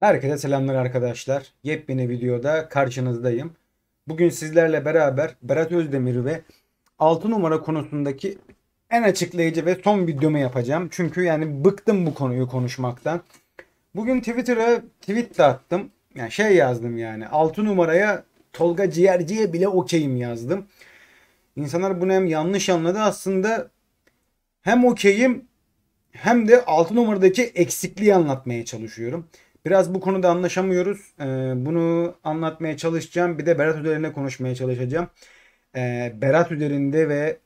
Herkese selamlar arkadaşlar. Yepyeni videoda karşınızdayım. Bugün sizlerle beraber Berat Özdemir ve 6 numara konusundaki en açıklayıcı ve son videomu yapacağım. Çünkü yani bıktım bu konuyu konuşmaktan. Bugün Twitter'a tweet de attım. Yani şey yazdım yani 6 numaraya Tolga Ciğerci'ye bile okeyim yazdım. İnsanlar bunu hem yanlış anladı aslında hem okeyim hem de 6 numaradaki eksikliği anlatmaya çalışıyorum. Biraz bu konuda anlaşamıyoruz. Ee, bunu anlatmaya çalışacağım. Bir de Berat üzerine konuşmaya çalışacağım. Ee, Berat üzerinde ve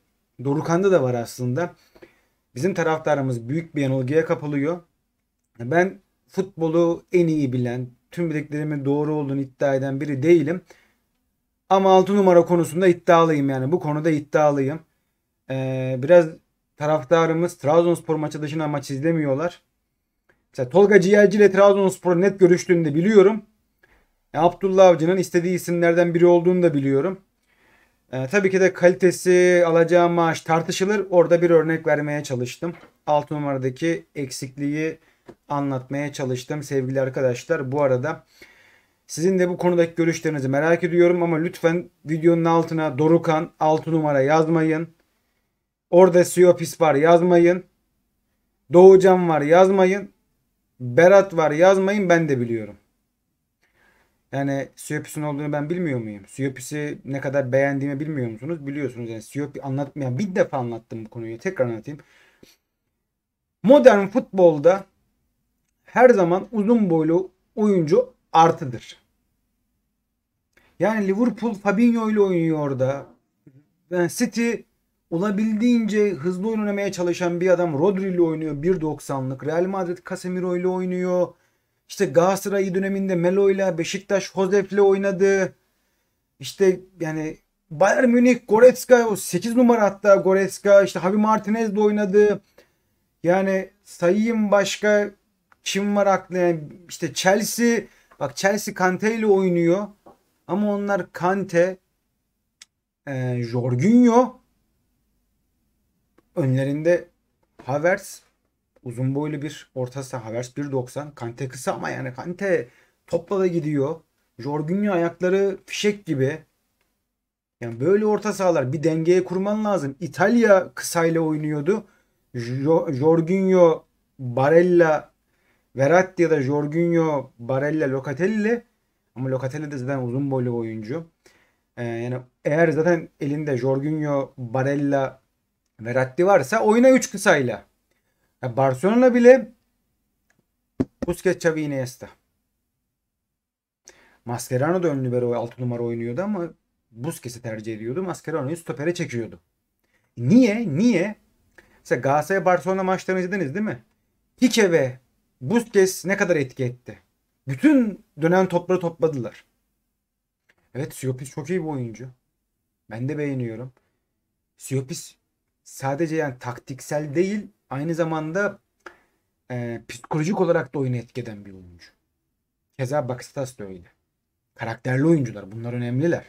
Dorukan'da da var aslında. Bizim taraftarımız büyük bir yanılgıya kapılıyor. Ben futbolu en iyi bilen, tüm bildiklerimin doğru olduğunu iddia eden biri değilim. Ama 6 numara konusunda iddialıyım yani. Bu konuda iddialıyım. Ee, biraz taraftarımız Trabzonspor maçı dışında maç izlemiyorlar. Mesela Tolga Ciğerci ile Trabzonspor'a net görüştüğünü de biliyorum. E, Abdullah Avcı'nın istediği isimlerden biri olduğunu da biliyorum. E, tabii ki de kalitesi, alacağı maaş tartışılır. Orada bir örnek vermeye çalıştım. 6 numaradaki eksikliği anlatmaya çalıştım sevgili arkadaşlar. Bu arada sizin de bu konudaki görüşlerinizi merak ediyorum ama lütfen videonun altına Dorukan 6 numara yazmayın. Orada Siyopis var yazmayın. Doğucan var yazmayın. Berat var yazmayın ben de biliyorum. Yani Siyopis'in olduğunu ben bilmiyor muyum? Siyopis'i ne kadar beğendiğimi bilmiyor musunuz? Biliyorsunuz yani Siyopi anlatmayan bir defa anlattım bu konuyu. Tekrar anlatayım. Modern futbolda her zaman uzun boylu oyuncu artıdır. Yani Liverpool Fabinho ile oynuyor orada. Yani City olabildiğince hızlı oynamaya çalışan bir adam Rodri ile oynuyor 1.90'lık. Real Madrid Casemiro ile oynuyor. İşte Galatasaray döneminde Melo ile Beşiktaş Josef ile oynadı. İşte yani Bayern Münih Goretzka o 8 numara hatta Goretzka işte Javi Martinez ile oynadı. Yani sayayım başka kim var aklı yani işte Chelsea bak Chelsea Kante ile oynuyor ama onlar Kante, e, Jorginho Önlerinde Havertz uzun boylu bir orta saha Havertz 1.90. Kante kısa ama yani Kante topla da gidiyor. Jorginho ayakları fişek gibi. Yani böyle orta sahalar bir dengeye kurman lazım. İtalya kısayla oynuyordu. Jorginho, Barella, Verratti ya da Jorginho, Barella, Locatelli. Ama Locatelli de zaten uzun boylu oyuncu. Ee, yani eğer zaten elinde Jorginho, Barella, Verratti varsa oyuna 3 sayla. Yani Barcelona bile Busquets, Xavi, Iniesta. Mascherano da ön libero 6 numara oynuyordu ama Busquets'i tercih ediyordu. Mascherano'yu stopere çekiyordu. Niye? Niye? Mesela Galatasaray Barcelona maçlarını izlediniz değil mi? Pique ve Busquets ne kadar etki etti? Bütün dönen topları topladılar. Evet Siopis çok iyi bir oyuncu. Ben de beğeniyorum. Siopis sadece yani taktiksel değil aynı zamanda e, psikolojik olarak da oyunu etkeden bir oyuncu. Keza Bakstas da öyle. Karakterli oyuncular. Bunlar önemliler.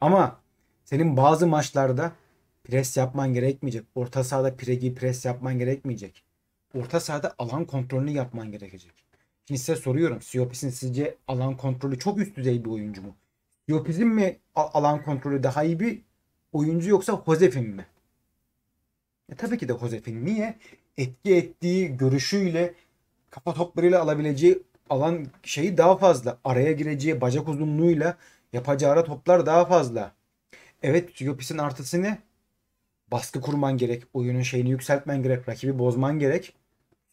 Ama senin bazı maçlarda pres yapman gerekmeyecek. Orta sahada pregi pres yapman gerekmeyecek. Orta sahada alan kontrolünü yapman gerekecek. Şimdi size soruyorum. Siopis'in sizce alan kontrolü çok üst düzey bir oyuncu mu? Siopis'in mi alan kontrolü daha iyi bir oyuncu yoksa Josef'in mi? E tabii ki de Josef'in niye? Etki ettiği görüşüyle kafa toplarıyla alabileceği alan şeyi daha fazla. Araya gireceği bacak uzunluğuyla yapacağı ara toplar daha fazla. Evet Yopis'in artısını Baskı kurman gerek. Oyunun şeyini yükseltmen gerek. Rakibi bozman gerek.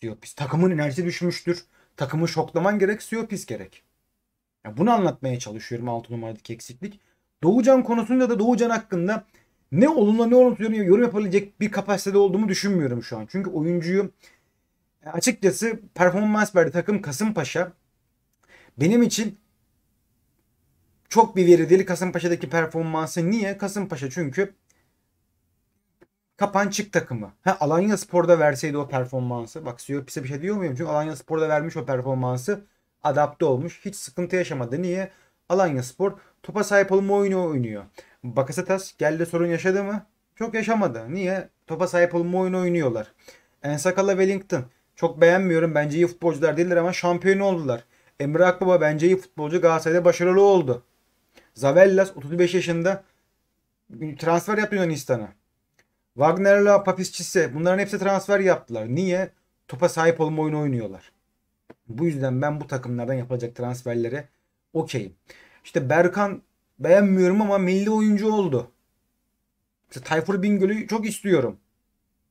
Siyopis. Takımın enerjisi düşmüştür. Takımı şoklaman gerek. Siyopis gerek. Yani bunu anlatmaya çalışıyorum 6 numaradaki eksiklik. Doğucan konusunda da Doğucan hakkında ne olumla ne olumsuz yorum, yorum yapabilecek bir kapasitede olduğumu düşünmüyorum şu an. Çünkü oyuncuyu e, açıkçası performans verdi takım Kasımpaşa. Benim için çok bir veri değil Kasımpaşa'daki performansı. Niye? Kasımpaşa çünkü kapançık takımı. Ha, Alanya Spor'da verseydi o performansı. Bak Siyopis'e bir şey diyor muyum? Çünkü Alanya Spor'da vermiş o performansı. Adapte olmuş. Hiç sıkıntı yaşamadı. Niye? Alanya Spor topa sahip olma oyunu oynuyor. Bakasetas geldi sorun yaşadı mı? Çok yaşamadı. Niye? Topa sahip olma oyunu oynuyorlar. Ensakala Wellington. Çok beğenmiyorum. Bence iyi futbolcular değiller ama şampiyon oldular. Emre Akbaba bence iyi futbolcu. Galatasaray'da başarılı oldu. Zavellas 35 yaşında transfer yaptı Yunanistan'a. Wagner'la Papisçisi bunların hepsi transfer yaptılar. Niye? Topa sahip olma oyunu oynuyorlar. Bu yüzden ben bu takımlardan yapılacak transferlere okeyim. İşte Berkan beğenmiyorum ama milli oyuncu oldu. İşte Tayfur Bingöl'ü çok istiyorum.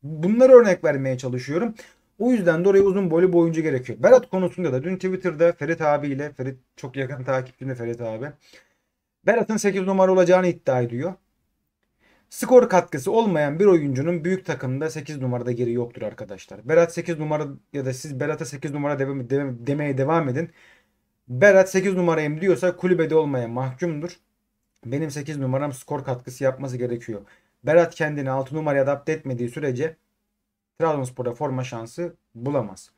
Bunları örnek vermeye çalışıyorum. O yüzden de oraya uzun boylu bir oyuncu gerekiyor. Berat konusunda da dün Twitter'da Ferit abiyle, Ferit çok yakın takipçimde Ferit abi. Berat'ın 8 numara olacağını iddia ediyor. Skor katkısı olmayan bir oyuncunun büyük takımda 8 numarada geri yoktur arkadaşlar. Berat 8 numara ya da siz Berat'a 8 numara demeye devam edin. Berat 8 numarayım diyorsa kulübede olmaya mahkumdur benim 8 numaram skor katkısı yapması gerekiyor. Berat kendini 6 numaraya adapte etmediği sürece Trabzonspor'da forma şansı bulamaz.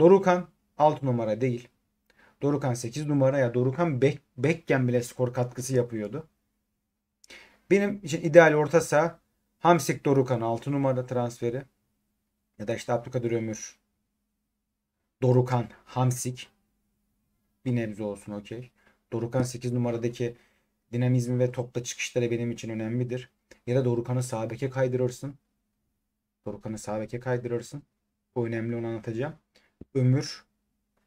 Dorukan 6 numara değil. Dorukan 8 numara ya Dorukan bek, bekken bile skor katkısı yapıyordu. Benim için ideal orta saha Hamsik Dorukan 6 numara transferi. Ya da işte Abdülkadir Ömür. Dorukan, Hamsik. Bir nebze olsun okey. Dorukan 8 numaradaki Dinamizmi ve topla çıkışları benim için önemlidir. Ya da Dorukan'ı sağ beke kaydırırsın. Dorukan'ı sağ beke kaydırırsın. Bu önemli onu anlatacağım. Ömür.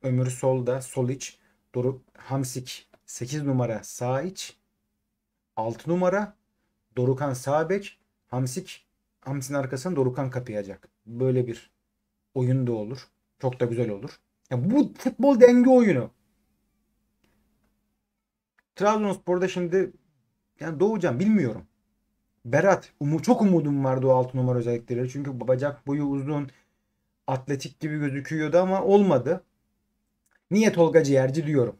Ömür solda. Sol iç. Doruk Hamsik 8 numara sağ iç. 6 numara Dorukan sağ bek. Hamsik Hamsin arkasını Dorukan kapayacak. Böyle bir oyun da olur. Çok da güzel olur. Ya bu futbol denge oyunu. Trabzonspor'da şimdi yani doğacağım bilmiyorum. Berat umu, çok umudum vardı o 6 numara özellikleri. Çünkü bacak boyu uzun atletik gibi gözüküyordu ama olmadı. Niye Tolga Ciğerci diyorum.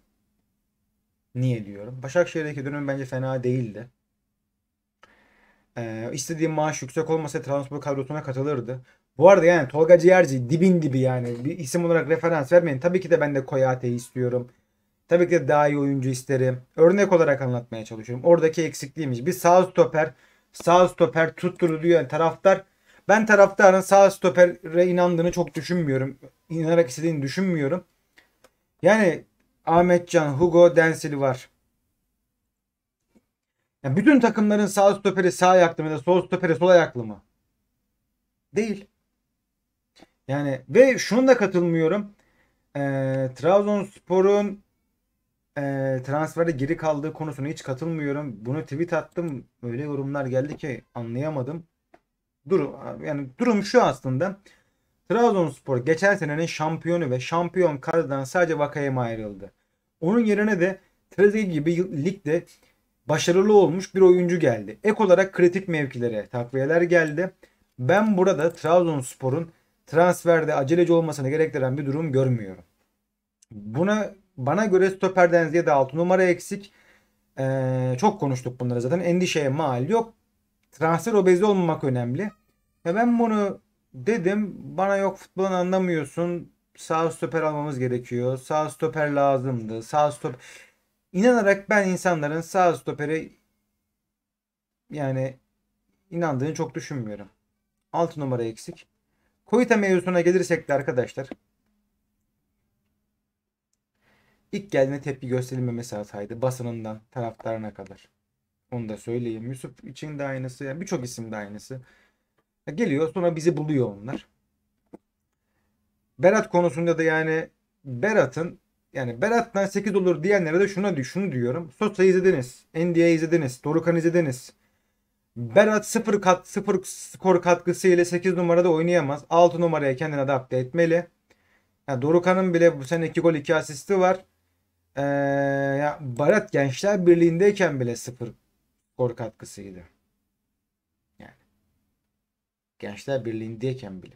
Niye diyorum. Başakşehir'deki dönem bence fena değildi. Ee, istediği maaş yüksek olmasa transfer kadrosuna katılırdı. Bu arada yani Tolga Ciğerci dibin dibi yani. Bir isim olarak referans vermeyin. Tabii ki de ben de Koyate istiyorum. Tabii ki de daha iyi oyuncu isterim. Örnek olarak anlatmaya çalışıyorum. Oradaki eksikliğimiz. Bir sağ stoper, sağ stoper tutturuluyor. Yani taraftar ben taraftarın sağ stopere inandığını çok düşünmüyorum. İnanarak istediğini düşünmüyorum. Yani Ahmetcan, Hugo, Densil var. Yani bütün takımların sağ stoperi sağ ayaklı mı ya da sol stoperi sol ayaklı mı? Değil. Yani ve şunu da katılmıyorum. E, Trabzonspor'un e, ee, transferde geri kaldığı konusuna hiç katılmıyorum. Bunu tweet attım. Öyle yorumlar geldi ki anlayamadım. Dur yani durum şu aslında. Trabzonspor geçen senenin şampiyonu ve şampiyon kadrodan sadece Vakayeme ayrıldı. Onun yerine de Trezeguet gibi ligde başarılı olmuş bir oyuncu geldi. Ek olarak kritik mevkilere takviyeler geldi. Ben burada Trabzonspor'un transferde aceleci olmasını gerektiren bir durum görmüyorum. Buna bana göre stoperden Denzi'ye 6 numara eksik. Ee, çok konuştuk bunları zaten. Endişeye mal yok. Transfer obezi olmamak önemli. Ya ben bunu dedim. Bana yok futbolun anlamıyorsun. Sağ stoper almamız gerekiyor. Sağ stoper lazımdı. Sağ stoper... İnanarak ben insanların sağ stopere yani inandığını çok düşünmüyorum. 6 numara eksik. Koyta mevzusuna gelirsek de arkadaşlar İlk geldiğinde tepki gösterilmemesi hataydı. Basınından taraftarına kadar. Onu da söyleyeyim. Yusuf için de aynısı. Yani birçok isim de aynısı. Geliyor sonra bizi buluyor onlar. Berat konusunda da yani Berat'ın yani Berat'tan 8 olur diyenlere de şuna şunu diyorum. Sosa'yı izlediniz. NDA izlediniz. Dorukan izlediniz. Berat 0 kat 0 skor katkısı ile 8 numarada oynayamaz. 6 numaraya kendini adapte etmeli. Yani Dorukan'ın bile bu sene 2 gol 2 asisti var. Ee, ya Barat Gençler Birliği'ndeyken bile sıfır skor katkısıydı. Yani. Gençler Birliği'ndeyken bile.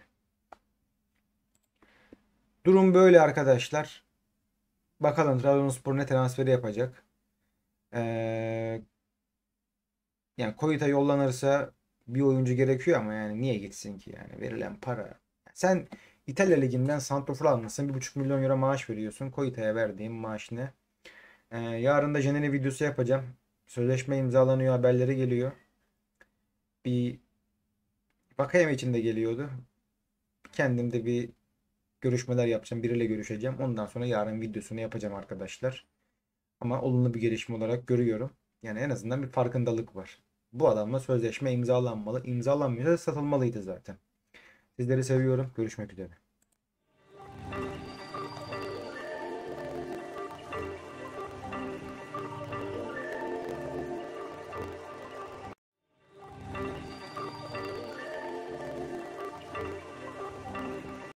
Durum böyle arkadaşlar. Bakalım Trabzonspor ne transferi yapacak. Ee, yani Koyut'a yollanırsa bir oyuncu gerekiyor ama yani niye gitsin ki yani verilen para. Sen İtalya Ligi'nden Santofor almışsın. 1,5 milyon euro maaş veriyorsun. Koyita'ya verdiğim maaş ne? Ee, yarın da Jeneri videosu yapacağım. Sözleşme imzalanıyor. Haberleri geliyor. Bir bakayım için de geliyordu. Kendimde bir görüşmeler yapacağım. Biriyle görüşeceğim. Ondan sonra yarın videosunu yapacağım arkadaşlar. Ama olumlu bir gelişme olarak görüyorum. Yani en azından bir farkındalık var. Bu adamla sözleşme imzalanmalı. İmzalanmıyorsa satılmalıydı zaten. Sizleri seviyorum. Görüşmek üzere.